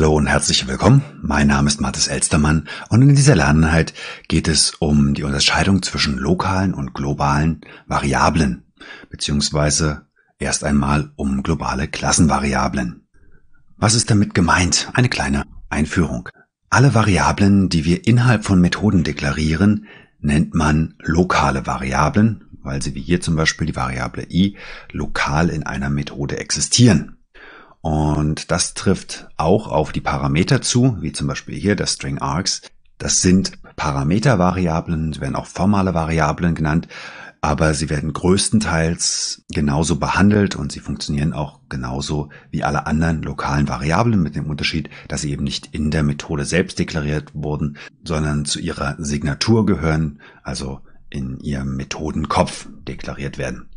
Hallo und herzlich willkommen. Mein Name ist Mathis Elstermann und in dieser Lerneinheit geht es um die Unterscheidung zwischen lokalen und globalen Variablen, beziehungsweise erst einmal um globale Klassenvariablen. Was ist damit gemeint? Eine kleine Einführung. Alle Variablen, die wir innerhalb von Methoden deklarieren, nennt man lokale Variablen, weil sie wie hier zum Beispiel die Variable i lokal in einer Methode existieren. Und das trifft auch auf die Parameter zu, wie zum Beispiel hier der String Args. Das sind Parametervariablen, werden auch formale Variablen genannt, aber sie werden größtenteils genauso behandelt und sie funktionieren auch genauso wie alle anderen lokalen Variablen mit dem Unterschied, dass sie eben nicht in der Methode selbst deklariert wurden, sondern zu ihrer Signatur gehören, also in ihrem Methodenkopf deklariert werden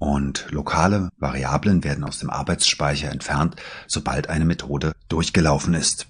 und lokale Variablen werden aus dem Arbeitsspeicher entfernt, sobald eine Methode durchgelaufen ist.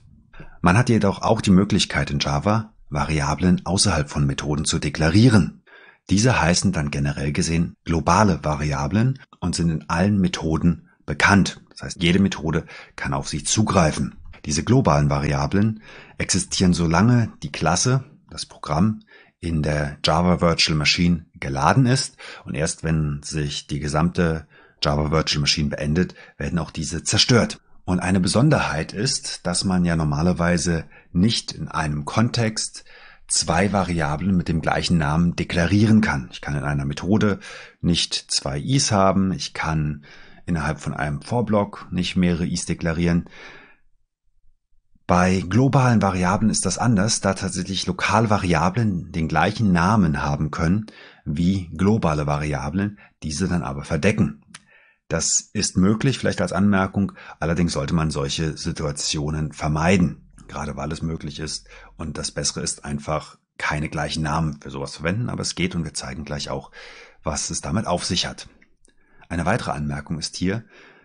Man hat jedoch auch die Möglichkeit in Java, Variablen außerhalb von Methoden zu deklarieren. Diese heißen dann generell gesehen globale Variablen und sind in allen Methoden bekannt. Das heißt, jede Methode kann auf sie zugreifen. Diese globalen Variablen existieren solange die Klasse, das Programm, in der Java Virtual Machine geladen ist. Und erst wenn sich die gesamte Java Virtual Machine beendet, werden auch diese zerstört. Und eine Besonderheit ist, dass man ja normalerweise nicht in einem Kontext zwei Variablen mit dem gleichen Namen deklarieren kann. Ich kann in einer Methode nicht zwei is haben, ich kann innerhalb von einem Vorblock nicht mehrere is deklarieren. Bei globalen Variablen ist das anders, da tatsächlich lokale Variablen den gleichen Namen haben können wie globale Variablen, diese dann aber verdecken. Das ist möglich, vielleicht als Anmerkung, allerdings sollte man solche Situationen vermeiden, gerade weil es möglich ist und das Bessere ist einfach keine gleichen Namen für sowas verwenden, aber es geht und wir zeigen gleich auch, was es damit auf sich hat. Eine weitere Anmerkung ist hier,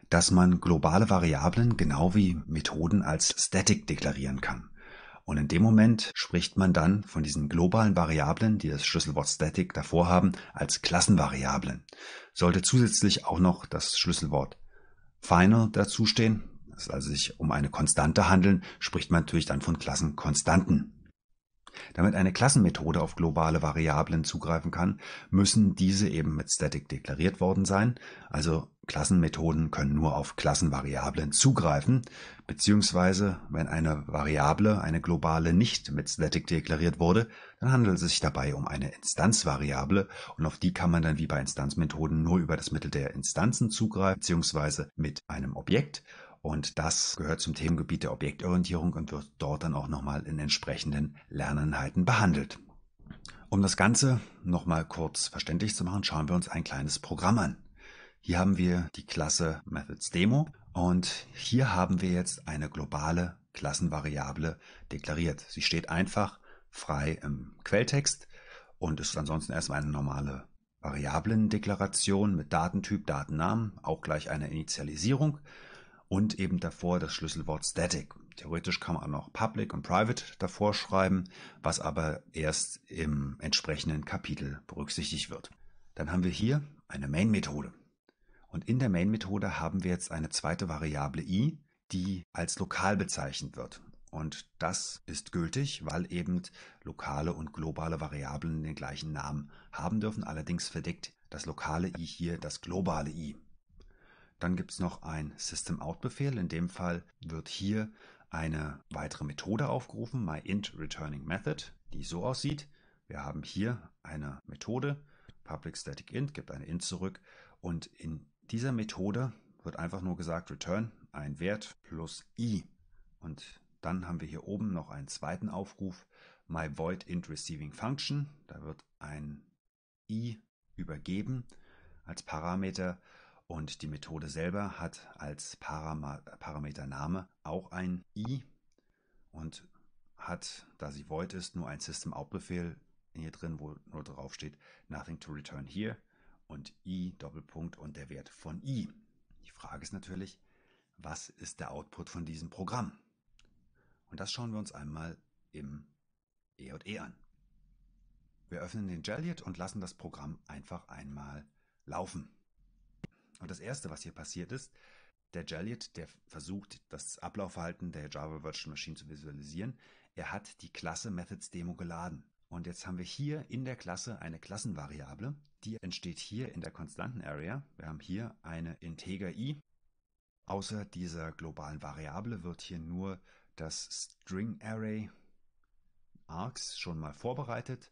dass man globale Variablen genau wie Methoden als Static deklarieren kann. Und in dem Moment spricht man dann von diesen globalen Variablen, die das Schlüsselwort Static davor haben, als Klassenvariablen. Sollte zusätzlich auch noch das Schlüsselwort Final dazustehen, es also sich um eine Konstante handeln, spricht man natürlich dann von Klassenkonstanten. Damit eine Klassenmethode auf globale Variablen zugreifen kann, müssen diese eben mit static deklariert worden sein, also Klassenmethoden können nur auf Klassenvariablen zugreifen, beziehungsweise wenn eine Variable, eine globale, nicht mit static deklariert wurde, dann handelt es sich dabei um eine Instanzvariable und auf die kann man dann wie bei Instanzmethoden nur über das Mittel der Instanzen zugreifen, beziehungsweise mit einem Objekt und das gehört zum Themengebiet der Objektorientierung und wird dort dann auch nochmal in entsprechenden Lerneinheiten behandelt. Um das Ganze nochmal kurz verständlich zu machen, schauen wir uns ein kleines Programm an. Hier haben wir die Klasse Methods Demo und hier haben wir jetzt eine globale Klassenvariable deklariert. Sie steht einfach frei im Quelltext und ist ansonsten erstmal eine normale Variablendeklaration mit Datentyp, Datennamen, auch gleich eine Initialisierung und eben davor das Schlüsselwort Static. Theoretisch kann man auch noch Public und Private davor schreiben, was aber erst im entsprechenden Kapitel berücksichtigt wird. Dann haben wir hier eine Main-Methode. Und in der Main-Methode haben wir jetzt eine zweite Variable i, die als lokal bezeichnet wird. Und das ist gültig, weil eben lokale und globale Variablen den gleichen Namen haben dürfen, allerdings verdeckt das lokale i hier das globale i. Dann gibt es noch ein System-Out-Befehl. In dem Fall wird hier eine weitere Methode aufgerufen, myInt_returning_method, die so aussieht. Wir haben hier eine Methode, public static int, gibt eine int zurück und in dieser Methode wird einfach nur gesagt return ein Wert plus i und dann haben wir hier oben noch einen zweiten Aufruf my void int receiving function, da wird ein i übergeben als Parameter und die Methode selber hat als Param Parametername auch ein i und hat, da sie void ist, nur ein System-Out-Befehl hier drin, wo nur drauf steht nothing to return here und i Doppelpunkt und der Wert von i. Die Frage ist natürlich, was ist der Output von diesem Programm? Und das schauen wir uns einmal im E&E &E an. Wir öffnen den Jelliot und lassen das Programm einfach einmal laufen. Und das Erste, was hier passiert ist, der Jaliet, der versucht, das Ablaufverhalten der Java Virtual Machine zu visualisieren, er hat die Klasse Methods Demo geladen. Und jetzt haben wir hier in der Klasse eine Klassenvariable, die entsteht hier in der konstanten Area. Wir haben hier eine Integer i. Außer dieser globalen Variable wird hier nur das String Array Args schon mal vorbereitet,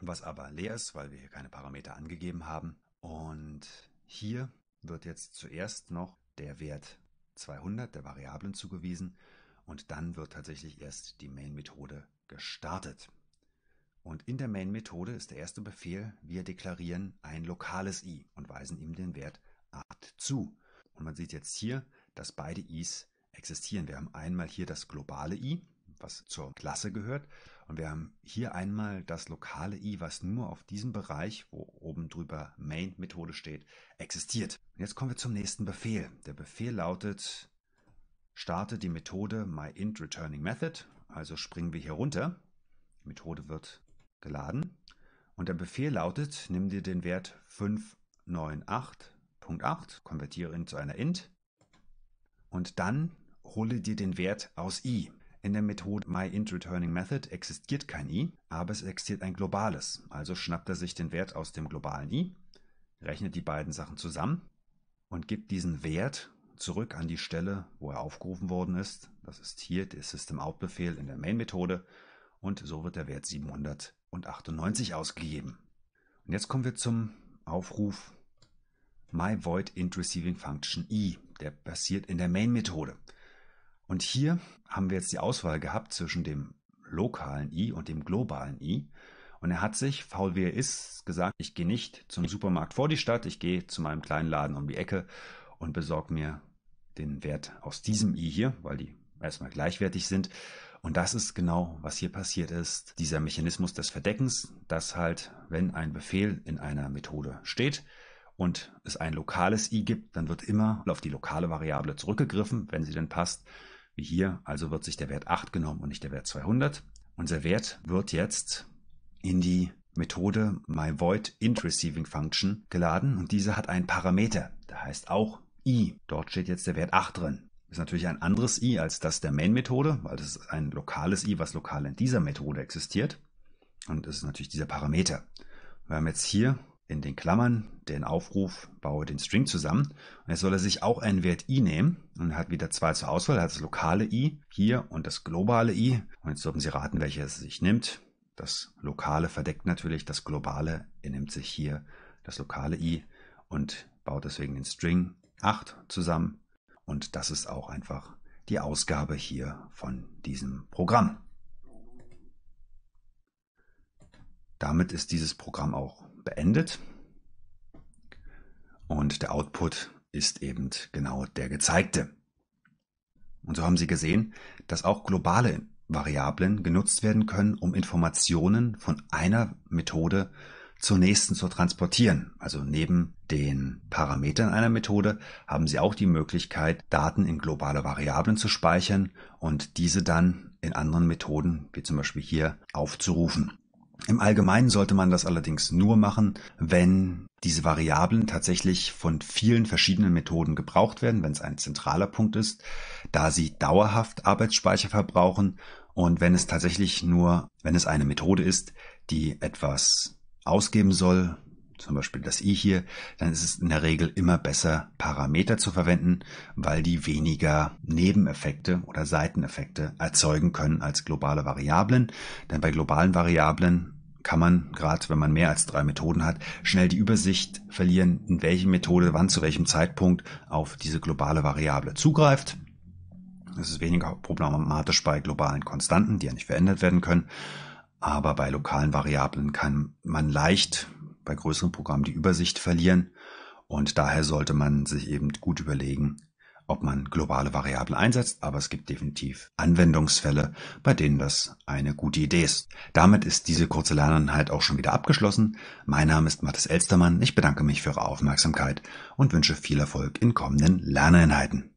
was aber leer ist, weil wir hier keine Parameter angegeben haben. Und hier wird jetzt zuerst noch der Wert 200 der Variablen zugewiesen und dann wird tatsächlich erst die Main-Methode gestartet. Und in der Main-Methode ist der erste Befehl, wir deklarieren ein lokales i und weisen ihm den Wert 8 zu. Und man sieht jetzt hier, dass beide i's existieren. Wir haben einmal hier das globale i, was zur Klasse gehört, und wir haben hier einmal das lokale i, was nur auf diesem Bereich, wo oben drüber Main-Methode steht, existiert. Und jetzt kommen wir zum nächsten Befehl. Der Befehl lautet, starte die Methode myIntReturningMethod. Also springen wir hier runter. Die Methode wird geladen. Und der Befehl lautet, nimm dir den Wert 598.8, konvertiere ihn zu einer int. Und dann hole dir den Wert aus i. In der Methode MyInt-Returning-Method existiert kein i, aber es existiert ein globales. Also schnappt er sich den Wert aus dem globalen i, rechnet die beiden Sachen zusammen und gibt diesen Wert zurück an die Stelle, wo er aufgerufen worden ist. Das ist hier der System-Out-Befehl in der Main-Methode und so wird der Wert 798 ausgegeben. Und jetzt kommen wir zum Aufruf myVoid int receiving function i, der passiert in der Main-Methode. Und hier haben wir jetzt die Auswahl gehabt zwischen dem lokalen I und dem globalen I. Und er hat sich, faul wie er ist, gesagt, ich gehe nicht zum Supermarkt vor die Stadt, ich gehe zu meinem kleinen Laden um die Ecke und besorge mir den Wert aus diesem i hier, weil die erstmal gleichwertig sind. Und das ist genau, was hier passiert ist. Dieser Mechanismus des Verdeckens, dass halt, wenn ein Befehl in einer Methode steht und es ein lokales i gibt, dann wird immer auf die lokale Variable zurückgegriffen, wenn sie denn passt wie hier. Also wird sich der Wert 8 genommen und nicht der Wert 200. Unser Wert wird jetzt in die Methode myVoidIntReceivingFunction geladen und diese hat einen Parameter, der heißt auch i. Dort steht jetzt der Wert 8 drin. Ist natürlich ein anderes i als das der Main-Methode, weil das ist ein lokales i, was lokal in dieser Methode existiert. Und das ist natürlich dieser Parameter. Wir haben jetzt hier in den Klammern den Aufruf, baue den String zusammen. Und jetzt soll er sich auch einen Wert i nehmen und hat wieder zwei zur Auswahl. Er hat das lokale i hier und das globale i. Und jetzt sollten Sie raten, welches er sich nimmt. Das lokale verdeckt natürlich das globale. Er nimmt sich hier das lokale i und baut deswegen den String 8 zusammen. Und das ist auch einfach die Ausgabe hier von diesem Programm. Damit ist dieses Programm auch beendet und der Output ist eben genau der gezeigte. Und so haben Sie gesehen, dass auch globale Variablen genutzt werden können, um Informationen von einer Methode zur nächsten zu transportieren. Also neben den Parametern einer Methode haben Sie auch die Möglichkeit, Daten in globale Variablen zu speichern und diese dann in anderen Methoden, wie zum Beispiel hier, aufzurufen. Im Allgemeinen sollte man das allerdings nur machen, wenn diese Variablen tatsächlich von vielen verschiedenen Methoden gebraucht werden, wenn es ein zentraler Punkt ist, da sie dauerhaft Arbeitsspeicher verbrauchen und wenn es tatsächlich nur, wenn es eine Methode ist, die etwas ausgeben soll, zum Beispiel das i hier, dann ist es in der Regel immer besser, Parameter zu verwenden, weil die weniger Nebeneffekte oder Seiteneffekte erzeugen können als globale Variablen. Denn bei globalen Variablen kann man, gerade wenn man mehr als drei Methoden hat, schnell die Übersicht verlieren, in welche Methode wann zu welchem Zeitpunkt auf diese globale Variable zugreift. Das ist weniger problematisch bei globalen Konstanten, die ja nicht verändert werden können. Aber bei lokalen Variablen kann man leicht bei größeren Programmen die Übersicht verlieren. Und daher sollte man sich eben gut überlegen, ob man globale Variablen einsetzt, aber es gibt definitiv Anwendungsfälle, bei denen das eine gute Idee ist. Damit ist diese kurze Lerneinheit auch schon wieder abgeschlossen. Mein Name ist Mathis Elstermann, ich bedanke mich für Ihre Aufmerksamkeit und wünsche viel Erfolg in kommenden Lerneinheiten.